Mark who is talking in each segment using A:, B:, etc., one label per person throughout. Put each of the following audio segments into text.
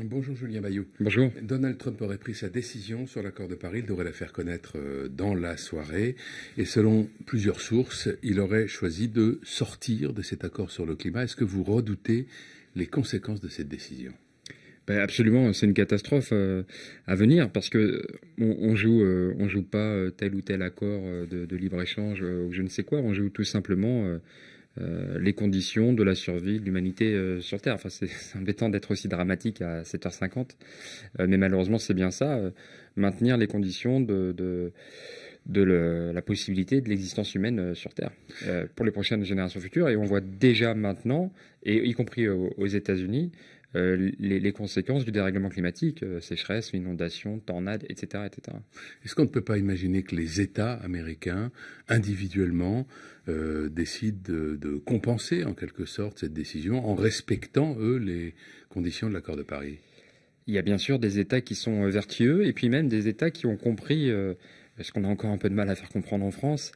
A: Bonjour Julien Bayou. Bonjour. Donald Trump aurait pris sa décision sur l'accord de Paris. Il devrait la faire connaître euh, dans la soirée. Et selon plusieurs sources, il aurait choisi de sortir de cet accord sur le climat. Est-ce que vous redoutez les conséquences de cette décision ben, absolument, c'est une catastrophe euh, à venir parce que euh, on, joue,
B: pas tel ou tel accord de, libre échange ou je ne sais quoi. On joue tout simplement euh, les conditions de la survie de l'humanité euh, sur Terre. Enfin, c'est embêtant d'être aussi dramatique à 7h50, euh, mais malheureusement, c'est bien ça, maintenir les conditions de, la possibilité de l'existence humaine sur Terre pour les prochaines générations futures. Et on voit déjà maintenant, et y compris aux États-Unis, euh, les,
A: conséquences du dérèglement climatique, euh, sécheresse, inondations, tornades, etc. etc. Est-ce qu'on ne peut pas imaginer que les États américains, individuellement, euh, décident de, de, compenser en quelque sorte cette décision en respectant, eux, les conditions de l'accord de Paris Il y a bien sûr des États qui sont vertueux et puis même des États qui ont compris, ce
B: qu'on a encore un peu de mal à faire comprendre en France,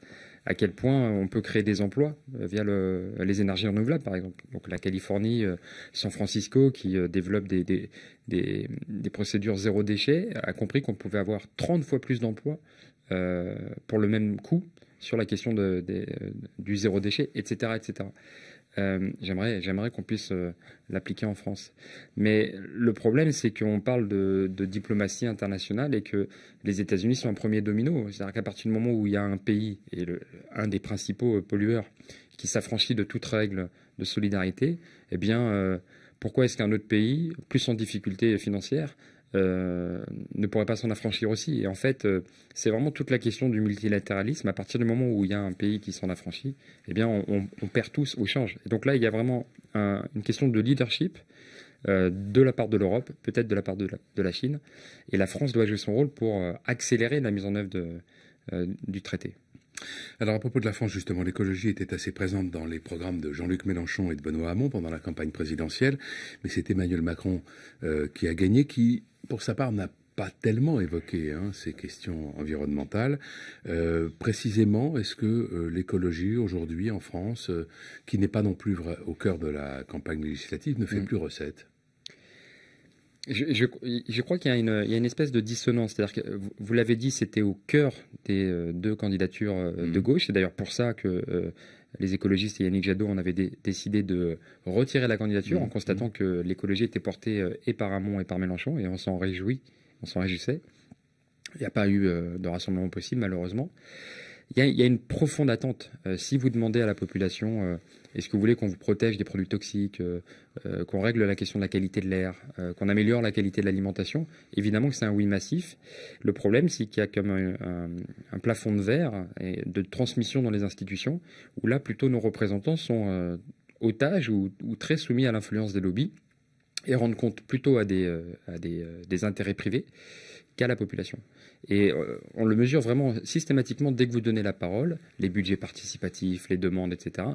B: à quel point on peut créer des emplois euh, via les énergies renouvelables, par exemple. Donc la Californie, euh, San Francisco, qui euh, développe des, procédures zéro déchet, a compris qu'on pouvait avoir 30 fois plus d'emplois pour le même coût sur la question du zéro déchet, etc. etc. Euh, j'aimerais, qu'on puisse euh, l'appliquer en France. Mais le problème, c'est qu'on parle de, diplomatie internationale et que les États-Unis sont un premier domino. C'est-à-dire qu'à partir du moment où il y a un pays, et un des principaux euh, pollueurs, qui s'affranchit de toute règle de solidarité, eh bien, pourquoi est-ce qu'un autre pays, plus en difficulté financière, euh, ne pourrait pas s'en affranchir aussi. Et en fait, euh, c'est vraiment toute la question du multilatéralisme. À partir du moment où il y a un pays qui s'en affranchit, eh bien, on, perd tous au change. Et donc là, il y a vraiment une question de leadership euh, de la part de l'Europe, peut-être de la part de la, Chine. Et la France doit jouer son rôle pour accélérer la mise en œuvre du traité.
A: Alors à propos de la France, justement, l'écologie était assez présente dans les programmes de Jean-Luc Mélenchon et de Benoît Hamon pendant la campagne présidentielle, mais c'est Emmanuel Macron qui a gagné, qui pour sa part, n'a pas tellement évoqué hein, ces questions environnementales. Euh, précisément, est-ce que euh, l'écologie aujourd'hui en France, euh, qui n'est pas non plus au cœur de la campagne législative, ne fait mm. plus recette
B: je, je, crois qu'il y, y, a une espèce de dissonance. C'est-à-dire que vous, l'avez dit, c'était au cœur des euh, deux candidatures euh, de mm. gauche. C'est d'ailleurs pour ça que euh, les écologistes et Yannick Jadot on avait décidé de retirer la candidature mm. en constatant mm. que l'écologie était portée et par Hamon et par Mélenchon. Et on s'en réjouit, on s'en réjouissait. Il n'y a pas eu de rassemblement possible, malheureusement il y, a une profonde attente. Euh, si vous demandez à la population, euh, est-ce que vous voulez qu'on vous protège des produits toxiques, euh, qu'on règle la question de la qualité de l'air, qu'on améliore la qualité de l'alimentation, évidemment que c'est un oui massif. Le problème, c'est qu'il y a comme un, plafond de verre et de transmission dans les institutions, où là, plutôt, nos représentants sont otages ou, très soumis à l'influence des lobbies et rendent compte plutôt à des intérêts privés qu'à la population. Et euh, on le mesure vraiment systématiquement dès que vous donnez la parole, les budgets participatifs, les demandes, etc.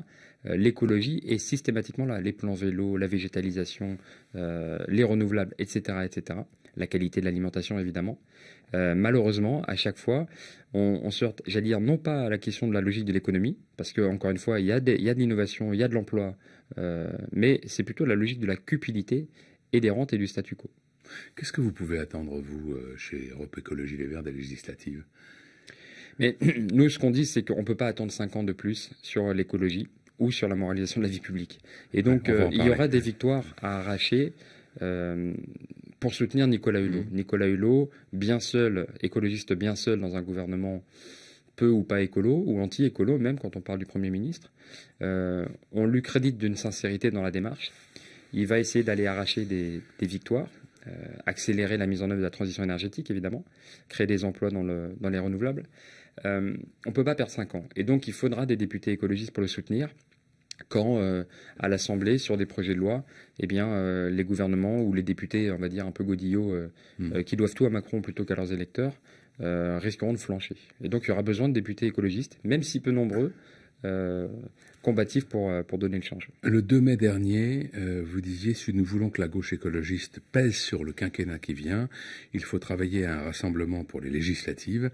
B: Euh, l'écologie est systématiquement là, les plans vélo, la végétalisation, euh, les renouvelables, etc., etc. La qualité de l'alimentation, évidemment. malheureusement, à chaque fois, on, on j'allais dire, non pas à la question de la logique de l'économie, parce que encore une fois, il y a, de l'innovation, il y a de l'emploi, mais c'est plutôt la logique de la cupidité et des rentes et du statu quo.
A: Qu'est-ce que vous pouvez attendre, vous, euh, chez Europe Écologie Les Verts, des législatives
B: Mais nous, ce qu'on dit, c'est qu'on ne peut pas attendre 5 ans de plus sur l'écologie ou sur la moralisation de la vie publique. Et donc, euh, il y aura des victoires à arracher. Euh, pour soutenir Nicolas Hulot. Mmh. Nicolas Hulot, bien seul, écologiste bien seul dans un gouvernement peu ou pas écolo, ou anti-écolo même quand on parle du Premier ministre, on lui crédite d'une sincérité dans la démarche. Il va essayer d'aller arracher des, des victoires euh, accélérer la mise en œuvre de la transition énergétique, évidemment, créer des emplois dans, les renouvelables. Euh, on ne peut pas perdre 5 ans. Et donc, il faudra des députés écologistes pour le soutenir quand, euh, à l'Assemblée, sur des projets de loi, eh bien, les gouvernements ou les députés, on va dire un peu godillot, mmh. qui doivent tout à Macron plutôt qu'à leurs électeurs, risqueront de flancher. Et donc, il y aura besoin de députés écologistes, même si peu nombreux, euh, combatif euh,
A: pour, donner le change. Le 2 mai dernier, euh, vous disiez si nous voulons que la gauche écologiste pèse sur le quinquennat qui vient, il faut travailler à un rassemblement pour les législatives.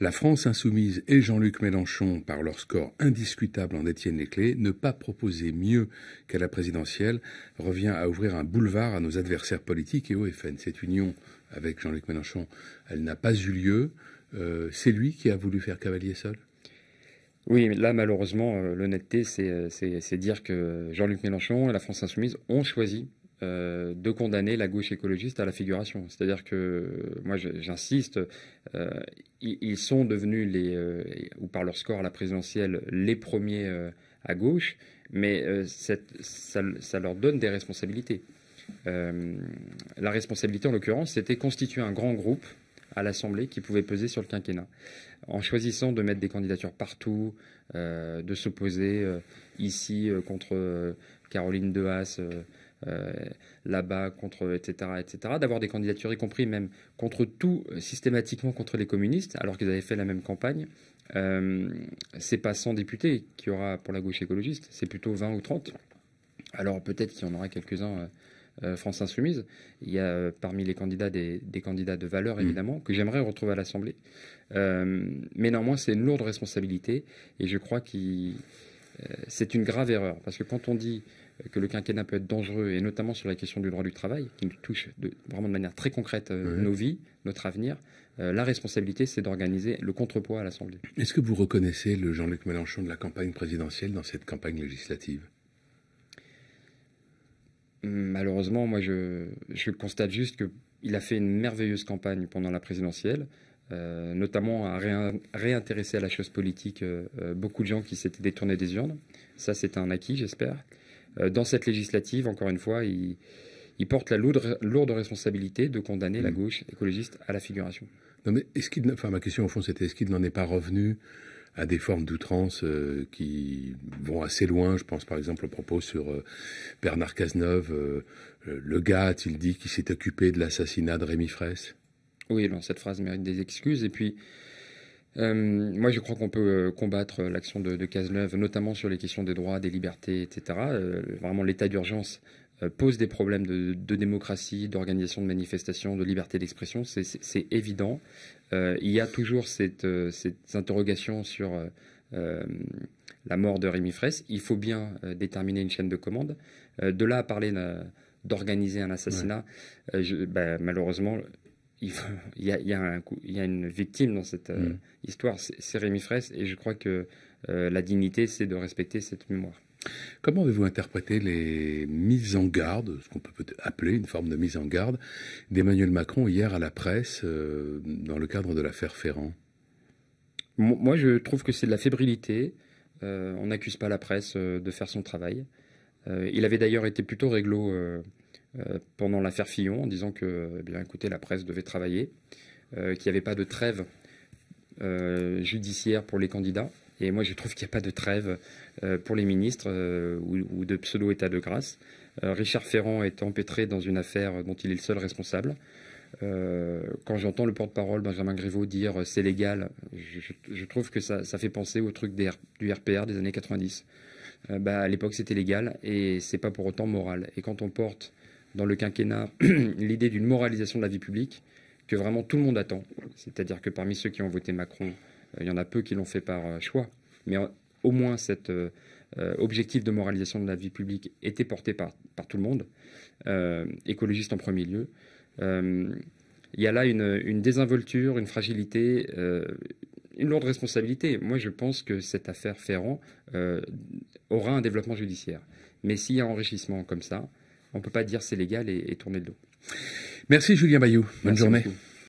A: La France insoumise et Jean-Luc Mélenchon, par leur score indiscutable en détiennent les clés. Ne pas proposer mieux qu'à la présidentielle revient à ouvrir un boulevard à nos adversaires politiques et au FN. Cette union avec Jean-Luc Mélenchon, elle n'a pas eu lieu. C'est lui qui a voulu faire cavalier seul oui, là, malheureusement, euh, l'honnêteté, euh, c'est
B: dire que Jean-Luc Mélenchon et la France Insoumise ont choisi euh, de condamner la gauche écologiste à la figuration. C'est-à-dire que, moi j'insiste, ils sont devenus, ou par leur score à la présidentielle, les premiers à gauche, mais ça, ça, leur donne des responsabilités. la responsabilité, en l'occurrence, c'était constituer un grand groupe à l'Assemblée qui pouvait peser sur le quinquennat. En choisissant de mettre des candidatures partout, euh, de s'opposer euh, ici euh, contre Caroline Dehaas, là-bas contre etc etc, d'avoir des candidatures y compris même contre tout systématiquement contre les communistes alors qu'ils avaient fait la même campagne. c'est pas 100 députés qu'il y aura pour la gauche écologiste, c'est plutôt 20 ou 30. Alors peut-être qu'il y en aura quelques-uns euh, France Insoumise. Il y a euh, parmi les candidats des, candidats de valeur, mm. évidemment, que j'aimerais retrouver à l'Assemblée. Euh, mais néanmoins, c'est une lourde responsabilité et je crois que c'est une grave erreur. Parce que quand on dit que le quinquennat peut être dangereux, et notamment sur la question du droit du travail, qui nous touche vraiment de manière très concrète mm. nos vies, notre avenir, la responsabilité, c'est d'organiser le contrepoids à l'Assemblée.
A: Est-ce que vous reconnaissez le Jean-Luc Mélenchon de la campagne présidentielle dans cette campagne législative Malheureusement, moi, je, constate
B: juste qu'il a fait une merveilleuse campagne pendant la présidentielle, euh, notamment à réintéresser à la chose politique euh, euh, beaucoup de gens qui s'étaient détournés des urnes. Ça, c'est un acquis, j'espère. dans cette législative, encore une fois, il, porte la lourde, responsabilité de condamner la mmh.
A: gauche écologiste à la figuration. Non, mais est-ce qu'il, enfin, ma question au fond, c'était est-ce qu'il n'en est pas revenu à des formes d'outrance euh, qui vont assez loin. Je pense par exemple au propos sur euh, Bernard Cazeneuve. Euh, le gars a-t-il dit qu'il s'est occupé de l'assassinat de Rémi Fraisse Oui, cette phrase mérite des excuses. Et puis,
B: moi je crois qu'on peut combattre l'action de, de Cazeneuve, notamment sur les questions des droits, des libertés, etc. vraiment l'état d'urgence euh, pose des problèmes de, démocratie, d'organisation de manifestations, de liberté d'expression, c'est évident. Euh, il y a toujours cette, euh, interrogation sur la mort de Rémi Fraisse. Il faut bien déterminer une chaîne de commande. de là à parler d'organiser un assassinat, malheureusement, il, y a, une victime dans cette mm.
A: histoire, c'est Rémi Fraisse, et je crois que euh, la dignité, c'est de respecter cette mémoire. Comment avez-vous interprété les mises en garde, ce qu'on peut appeler une forme de mise en garde, d'Emmanuel Macron hier à la presse euh, dans le cadre de l'affaire Ferrand Moi, je trouve que c'est de la fébrilité. Euh, on n'accuse pas la presse de faire son
B: travail. il avait d'ailleurs été plutôt réglo pendant l'affaire Fillon en disant que, eh bien, écoutez, la presse devait travailler, qu'il n'y avait pas de trêve judiciaire pour les candidats. Et moi, je trouve qu'il n'y a pas de trêve euh, pour les ministres euh, ou, de pseudo-état de grâce. Euh, Richard Ferrand est empêtré dans une affaire dont il est le seul responsable. quand j'entends le porte-parole Benjamin Griveaux dire c'est légal, je, trouve que ça, fait penser au truc du RPR des années 90. Bah, à l'époque, c'était légal et c'est pas pour autant moral. Et quand on porte dans le quinquennat l'idée d'une moralisation de la vie publique que vraiment tout le monde attend, c'est-à-dire que parmi ceux qui ont voté Macron, euh, il y en a peu qui l'ont fait par euh, choix. Mais euh, au moins, cet objectif de moralisation de la vie publique était porté par, tout le monde, écologiste en premier lieu. il y a là une, désinvolture, une fragilité, une lourde responsabilité. Moi, je pense que cette affaire Ferrand aura un développement judiciaire. Mais s'il y a enrichissement comme ça, on ne peut pas dire c'est légal et, tourner le dos. Merci Julien Bayou. Bonne journée.